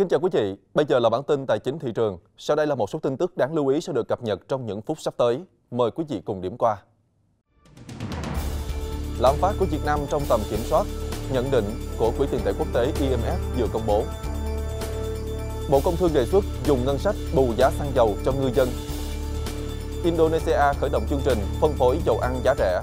Kính chào quý vị, bây giờ là bản tin tài chính thị trường. Sau đây là một số tin tức đáng lưu ý sẽ được cập nhật trong những phút sắp tới. Mời quý vị cùng điểm qua. Lạm phát của Việt Nam trong tầm kiểm soát, nhận định của Quỹ tiền tệ quốc tế IMF vừa công bố. Bộ Công Thương đề xuất dùng ngân sách bù giá xăng dầu cho ngư dân. Indonesia khởi động chương trình phân phối dầu ăn giá rẻ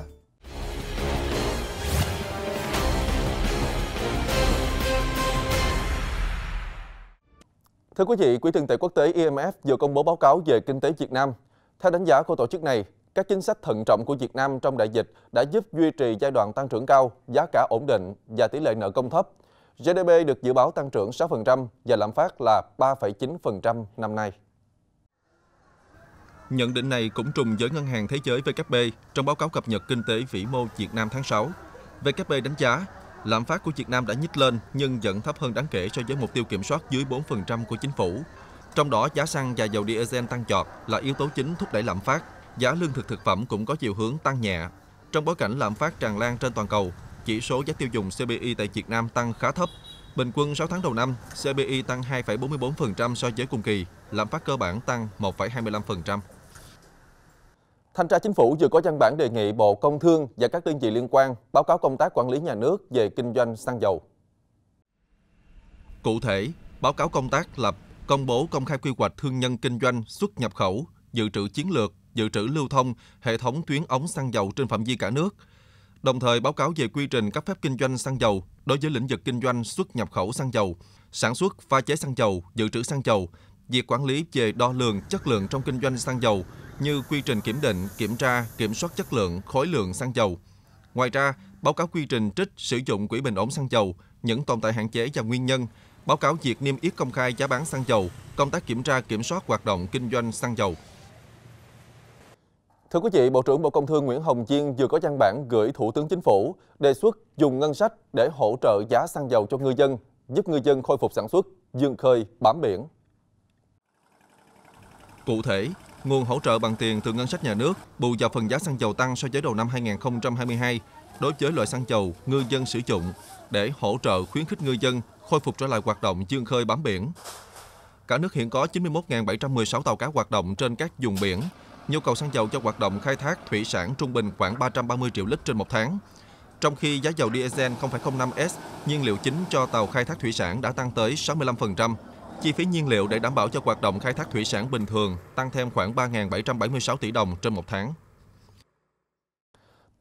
Thưa quý vị, Quỹ tiền tệ quốc tế IMF e vừa công bố báo cáo về kinh tế Việt Nam. Theo đánh giá của tổ chức này, các chính sách thận trọng của Việt Nam trong đại dịch đã giúp duy trì giai đoạn tăng trưởng cao, giá cả ổn định và tỷ lệ nợ công thấp. GDP được dự báo tăng trưởng 6% và lạm phát là 3,9% năm nay. Nhận định này cũng trùng với Ngân hàng Thế giới VKB trong báo cáo cập nhật kinh tế vĩ mô Việt Nam tháng 6. VKB đánh giá Lạm phát của Việt Nam đã nhích lên nhưng vẫn thấp hơn đáng kể so với mục tiêu kiểm soát dưới 4% của chính phủ. Trong đó, giá xăng và dầu diesel tăng chọt là yếu tố chính thúc đẩy lạm phát. Giá lương thực thực phẩm cũng có chiều hướng tăng nhẹ. Trong bối cảnh lạm phát tràn lan trên toàn cầu, chỉ số giá tiêu dùng CPI tại Việt Nam tăng khá thấp. Bình quân 6 tháng đầu năm, CPI tăng 2,44% so với cùng kỳ, lạm phát cơ bản tăng 1,25%. Thanh tra Chính phủ vừa có văn bản đề nghị Bộ Công Thương và các đơn vị liên quan báo cáo công tác quản lý nhà nước về kinh doanh xăng dầu. Cụ thể, báo cáo công tác lập, công bố công khai quy hoạch thương nhân kinh doanh xuất nhập khẩu, dự trữ chiến lược, dự trữ lưu thông, hệ thống tuyến ống xăng dầu trên phạm vi cả nước, đồng thời báo cáo về quy trình cấp phép kinh doanh xăng dầu đối với lĩnh vực kinh doanh xuất nhập khẩu xăng dầu, sản xuất pha chế xăng dầu, dự trữ xăng dầu, việc quản lý về đo lường chất lượng trong kinh doanh xăng dầu, như quy trình kiểm định, kiểm tra, kiểm soát chất lượng, khối lượng xăng dầu. Ngoài ra, báo cáo quy trình trích sử dụng quỹ bình ổn xăng dầu, những tồn tại hạn chế và nguyên nhân, báo cáo việc niêm yết công khai giá bán xăng dầu, công tác kiểm tra kiểm soát hoạt động kinh doanh xăng dầu. Thưa quý vị, Bộ trưởng Bộ Công Thương Nguyễn Hồng Diên vừa có văn bản gửi Thủ tướng Chính phủ đề xuất dùng ngân sách để hỗ trợ giá xăng dầu cho ngư dân, giúp ngư dân khôi phục sản xuất, dương khơi, bám biển. Cụ thể, nguồn hỗ trợ bằng tiền từ ngân sách nhà nước bù vào phần giá xăng dầu tăng so với đầu năm 2022 đối với loại xăng dầu ngư dân sử dụng để hỗ trợ khuyến khích ngư dân khôi phục trở lại hoạt động dương khơi bám biển. Cả nước hiện có 91.716 tàu cá hoạt động trên các vùng biển. Nhu cầu xăng dầu cho hoạt động khai thác thủy sản trung bình khoảng 330 triệu lít trên một tháng. Trong khi giá dầu diesel 0,05S, nhiên liệu chính cho tàu khai thác thủy sản đã tăng tới 65%, Chi phí nhiên liệu để đảm bảo cho hoạt động khai thác thủy sản bình thường tăng thêm khoảng 3.776 tỷ đồng trên một tháng.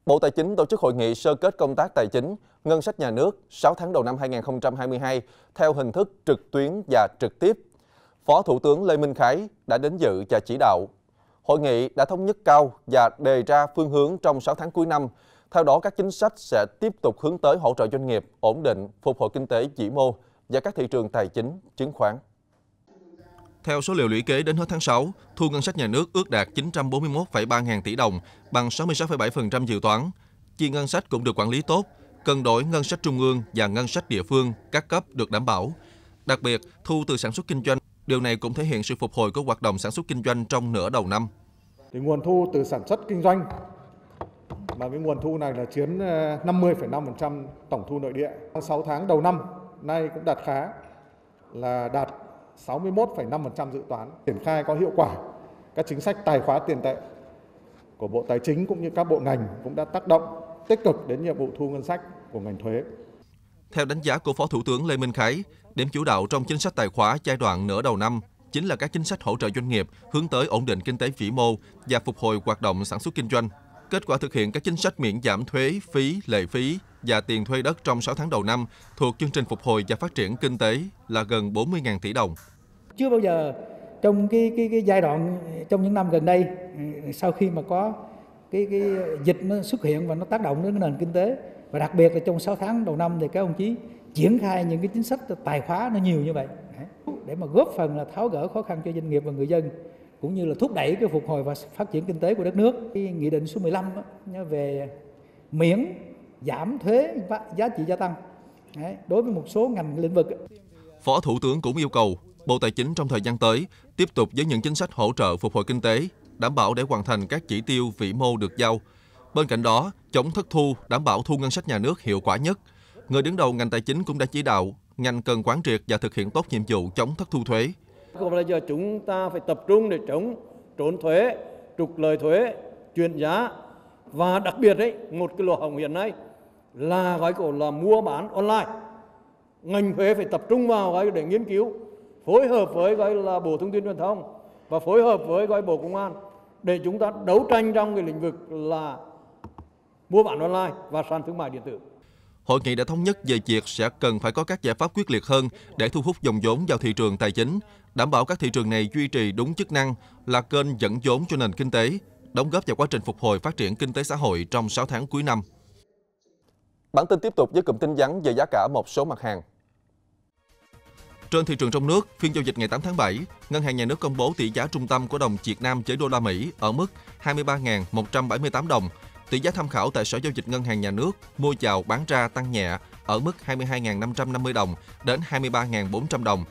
Bộ Tài chính tổ chức hội nghị sơ kết công tác tài chính, ngân sách nhà nước 6 tháng đầu năm 2022 theo hình thức trực tuyến và trực tiếp. Phó Thủ tướng Lê Minh Khái đã đến dự và chỉ đạo. Hội nghị đã thống nhất cao và đề ra phương hướng trong 6 tháng cuối năm. Theo đó, các chính sách sẽ tiếp tục hướng tới hỗ trợ doanh nghiệp, ổn định, phục hồi kinh tế vĩ mô và các thị trường tài chính, chứng khoán. Theo số liệu lũy kế đến hết tháng 6, thu ngân sách nhà nước ước đạt 941,3 ngàn tỷ đồng, bằng 66,7% dự toán. Chi ngân sách cũng được quản lý tốt, cân đối ngân sách trung ương và ngân sách địa phương các cấp được đảm bảo. Đặc biệt, thu từ sản xuất kinh doanh, điều này cũng thể hiện sự phục hồi của hoạt động sản xuất kinh doanh trong nửa đầu năm. Thì nguồn thu từ sản xuất kinh doanh mà cái nguồn thu này là chiếm 50,5% ờ, tổng thu nội địa. Trong 6 tháng đầu năm nay cũng đạt khá là đạt 61,5% dự toán, triển khai có hiệu quả các chính sách tài khóa tiền tệ của Bộ Tài chính cũng như các bộ ngành cũng đã tác động tích cực đến nhiệm vụ thu ngân sách của ngành thuế. Theo đánh giá của Phó Thủ tướng Lê Minh Khái, điểm chủ đạo trong chính sách tài khóa giai đoạn nửa đầu năm chính là các chính sách hỗ trợ doanh nghiệp hướng tới ổn định kinh tế vĩ mô và phục hồi hoạt động sản xuất kinh doanh. Kết quả thực hiện các chính sách miễn giảm thuế, phí, lệ phí và tiền thuê đất trong 6 tháng đầu năm thuộc chương trình phục hồi và phát triển kinh tế là gần 40.000 tỷ đồng. Chưa bao giờ trong cái, cái cái giai đoạn trong những năm gần đây sau khi mà có cái cái dịch nó xuất hiện và nó tác động đến nền kinh tế và đặc biệt là trong 6 tháng đầu năm thì các ông chí triển khai những cái chính sách tài khóa nó nhiều như vậy để mà góp phần là tháo gỡ khó khăn cho doanh nghiệp và người dân cũng như là thúc đẩy cái phục hồi và phát triển kinh tế của đất nước. Cái nghị định số 15 đó, về miễn giảm thuế giá trị gia tăng Đấy, đối với một số ngành lĩnh vực. Phó Thủ tướng cũng yêu cầu Bộ Tài chính trong thời gian tới tiếp tục với những chính sách hỗ trợ phục hồi kinh tế, đảm bảo để hoàn thành các chỉ tiêu vĩ mô được giao. Bên cạnh đó, chống thất thu, đảm bảo thu ngân sách nhà nước hiệu quả nhất. Người đứng đầu ngành tài chính cũng đã chỉ đạo ngành cần quán triệt và thực hiện tốt nhiệm vụ chống thất thu thuế, còn bây giờ chúng ta phải tập trung để chống trốn thuế, trục lợi thuế, chuyển giá và đặc biệt đấy một cái lỗ hổng hiện nay là gói cổ là mua bán online ngành thuế phải tập trung vào gói để nghiên cứu phối hợp với gọi là bộ thông tin truyền thông và phối hợp với gọi bộ công an để chúng ta đấu tranh trong cái lĩnh vực là mua bán online và sàn thương mại điện tử Hội nghị đã thống nhất về việc sẽ cần phải có các giải pháp quyết liệt hơn để thu hút dòng vốn vào thị trường tài chính, đảm bảo các thị trường này duy trì đúng chức năng là kênh dẫn vốn cho nền kinh tế, đóng góp vào quá trình phục hồi phát triển kinh tế xã hội trong 6 tháng cuối năm. Bản tin tiếp tục với cụm tin vắn về giá cả một số mặt hàng. Trên thị trường trong nước, phiên giao dịch ngày 8 tháng 7, Ngân hàng Nhà nước công bố tỷ giá trung tâm của đồng Việt Nam với đô la Mỹ ở mức 23.178 đồng. Tỷ giá tham khảo tại Sở Giao dịch Ngân hàng Nhà nước mua vào bán ra tăng nhẹ ở mức 22.550 đồng đến 23.400 đồng.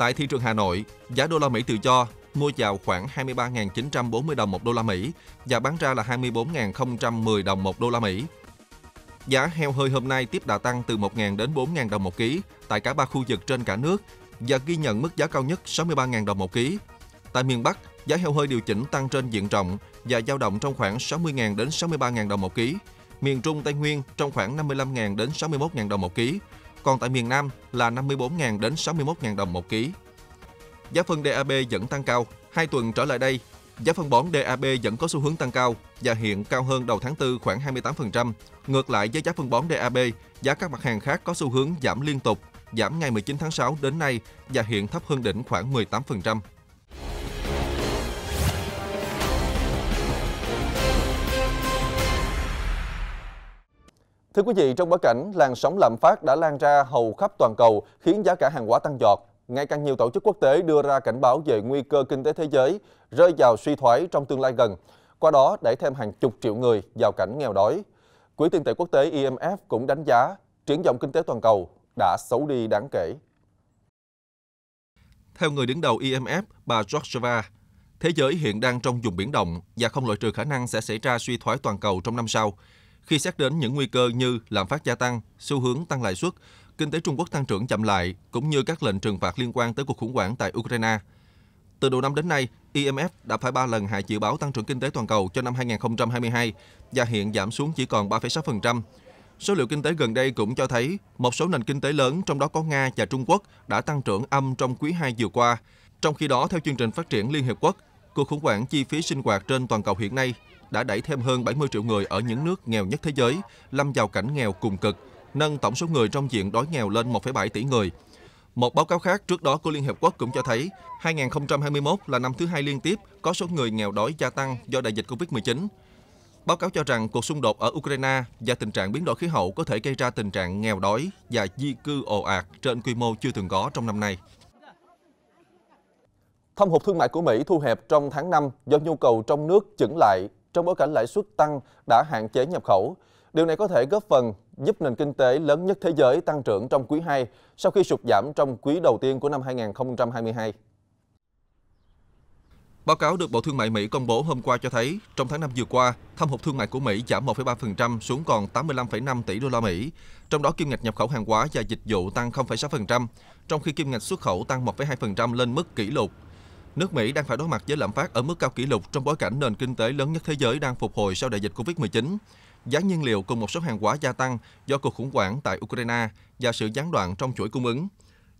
Tại thị trường Hà Nội, giá đô la Mỹ tự do mua vào khoảng 23.940 đồng một đô la Mỹ và bán ra là 24.010 đồng một đô la Mỹ. Giá heo hơi hôm nay tiếp đà tăng từ 1.000 đến 4.000 đồng một ký tại cả ba khu vực trên cả nước và ghi nhận mức giá cao nhất 63.000 đồng một ký. Tại miền Bắc, giá heo hơi điều chỉnh tăng trên diện rộng và dao động trong khoảng 60.000 đến 63.000 đồng một ký. Miền Trung Tây Nguyên trong khoảng 55.000 đến 61.000 đồng một ký còn tại miền Nam là 54.000 đến 61.000 đồng một ký. Giá phân DAB vẫn tăng cao. Hai tuần trở lại đây, giá phân bón DAB vẫn có xu hướng tăng cao và hiện cao hơn đầu tháng 4 khoảng 28%. Ngược lại với giá phân bón DAB, giá các mặt hàng khác có xu hướng giảm liên tục, giảm ngày 19 tháng 6 đến nay và hiện thấp hơn đỉnh khoảng 18%. Thưa quý vị, trong bối cảnh làn sóng lạm phát đã lan ra hầu khắp toàn cầu khiến giá cả hàng hóa tăng giọt, ngày càng nhiều tổ chức quốc tế đưa ra cảnh báo về nguy cơ kinh tế thế giới rơi vào suy thoái trong tương lai gần, qua đó đẩy thêm hàng chục triệu người vào cảnh nghèo đói. Quỹ tiền tệ quốc tế IMF e cũng đánh giá triển vọng kinh tế toàn cầu đã xấu đi đáng kể. Theo người đứng đầu IMF, e bà Georgieva, thế giới hiện đang trong vùng biển động và không loại trừ khả năng sẽ xảy ra suy thoái toàn cầu trong năm sau – khi xét đến những nguy cơ như lạm phát gia tăng, xu hướng tăng lãi suất, kinh tế Trung Quốc tăng trưởng chậm lại, cũng như các lệnh trừng phạt liên quan tới cuộc khủng hoảng tại Ukraine. Từ đầu năm đến nay, IMF đã phải 3 lần hạ dự báo tăng trưởng kinh tế toàn cầu cho năm 2022 và hiện giảm xuống chỉ còn 3,6%. Số liệu kinh tế gần đây cũng cho thấy một số nền kinh tế lớn trong đó có Nga và Trung Quốc đã tăng trưởng âm trong quý 2 vừa qua. Trong khi đó, theo chương trình phát triển Liên Hiệp Quốc, cuộc khủng hoảng chi phí sinh hoạt trên toàn cầu hiện nay đã đẩy thêm hơn 70 triệu người ở những nước nghèo nhất thế giới lâm vào cảnh nghèo cùng cực, nâng tổng số người trong diện đói nghèo lên 1,7 tỷ người. Một báo cáo khác trước đó của Liên Hiệp Quốc cũng cho thấy 2021 là năm thứ hai liên tiếp có số người nghèo đói gia tăng do đại dịch Covid-19. Báo cáo cho rằng cuộc xung đột ở Ukraine và tình trạng biến đổi khí hậu có thể gây ra tình trạng nghèo đói và di cư ồ ạt trên quy mô chưa từng có trong năm nay. Thâm hụt thương mại của Mỹ thu hẹp trong tháng 5 do nhu cầu trong nước chững lại trong bối cảnh lãi suất tăng đã hạn chế nhập khẩu. Điều này có thể góp phần giúp nền kinh tế lớn nhất thế giới tăng trưởng trong quý 2 sau khi sụt giảm trong quý đầu tiên của năm 2022. Báo cáo được Bộ Thương mại Mỹ công bố hôm qua cho thấy, trong tháng 5 vừa qua, thâm hụt thương mại của Mỹ giảm 1,3% xuống còn 85,5 tỷ đô la Mỹ, trong đó kim ngạch nhập khẩu hàng hóa và dịch vụ tăng 0,6%, trong khi kim ngạch xuất khẩu tăng 1,2% lên mức kỷ lục Nước Mỹ đang phải đối mặt với lạm phát ở mức cao kỷ lục trong bối cảnh nền kinh tế lớn nhất thế giới đang phục hồi sau đại dịch Covid-19. Giá nhiên liệu cùng một số hàng hóa gia tăng do cuộc khủng hoảng tại Ukraine và sự gián đoạn trong chuỗi cung ứng.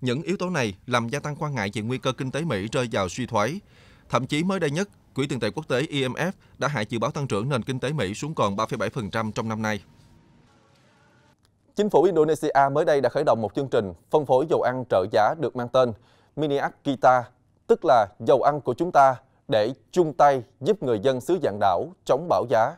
Những yếu tố này làm gia tăng quan ngại về nguy cơ kinh tế Mỹ rơi vào suy thoái. Thậm chí mới đây nhất, Quỹ tiền tệ quốc tế IMF e đã hạ dự báo tăng trưởng nền kinh tế Mỹ xuống còn 3,7% trong năm nay. Chính phủ Indonesia mới đây đã khởi động một chương trình phân phối dầu ăn trợ giá được mang tên Miniak Kita tức là dầu ăn của chúng ta để chung tay giúp người dân xứ dạng đảo chống bão giá.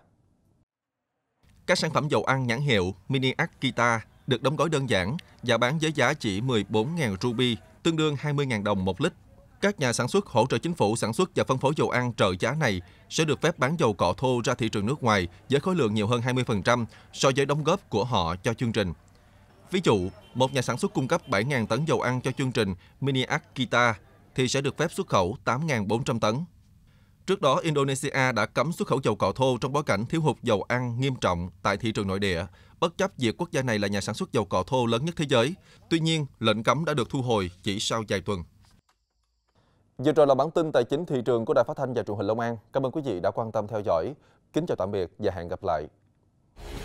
Các sản phẩm dầu ăn nhãn hiệu Mini Akita được đóng gói đơn giản và bán với giá chỉ 14.000 ruby, tương đương 20.000 đồng một lít. Các nhà sản xuất hỗ trợ chính phủ sản xuất và phân phối dầu ăn trợ giá này sẽ được phép bán dầu cọ thô ra thị trường nước ngoài với khối lượng nhiều hơn 20% so với đóng góp của họ cho chương trình. Ví dụ, một nhà sản xuất cung cấp 7.000 tấn dầu ăn cho chương trình Mini Akita thì sẽ được phép xuất khẩu 8.400 tấn. Trước đó, Indonesia đã cấm xuất khẩu dầu cọ thô trong bối cảnh thiếu hụt dầu ăn nghiêm trọng tại thị trường nội địa, bất chấp việc quốc gia này là nhà sản xuất dầu cọ thô lớn nhất thế giới. Tuy nhiên, lệnh cấm đã được thu hồi chỉ sau vài tuần. Vừa rồi là bản tin tài chính thị trường của Đài Phát thanh và Truyền hình Long An. Cảm ơn quý vị đã quan tâm theo dõi. Kính chào tạm biệt và hẹn gặp lại.